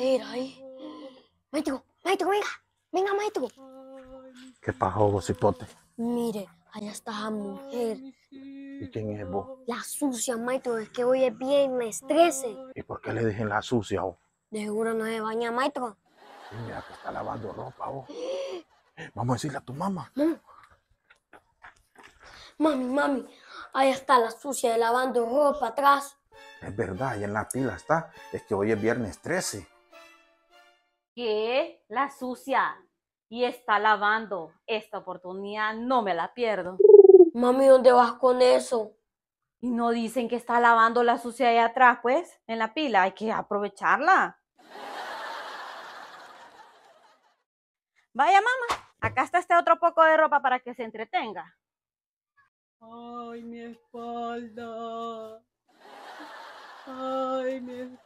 ahí, Maestro, Maestro, venga. Venga, Maestro. ¿Qué pasó, Gocipote? Mire, allá está la mujer. ¿Y quién es vos? La sucia, Maestro, es que hoy es viernes 13. ¿Y por qué le dicen la sucia vos? De seguro no se baña, Maito. Sí, mira que está lavando ropa vos. Vamos a decirle a tu mamá. Mami, mami, allá está la sucia de lavando ropa atrás. Es verdad, allá en la pila está. Es que hoy es viernes 13 que la sucia y está lavando. Esta oportunidad no me la pierdo. Mami, ¿dónde vas con eso? Y no dicen que está lavando la sucia ahí atrás, pues, en la pila. Hay que aprovecharla. Vaya, mamá, acá está este otro poco de ropa para que se entretenga. Ay, mi espalda. Ay, mi espalda.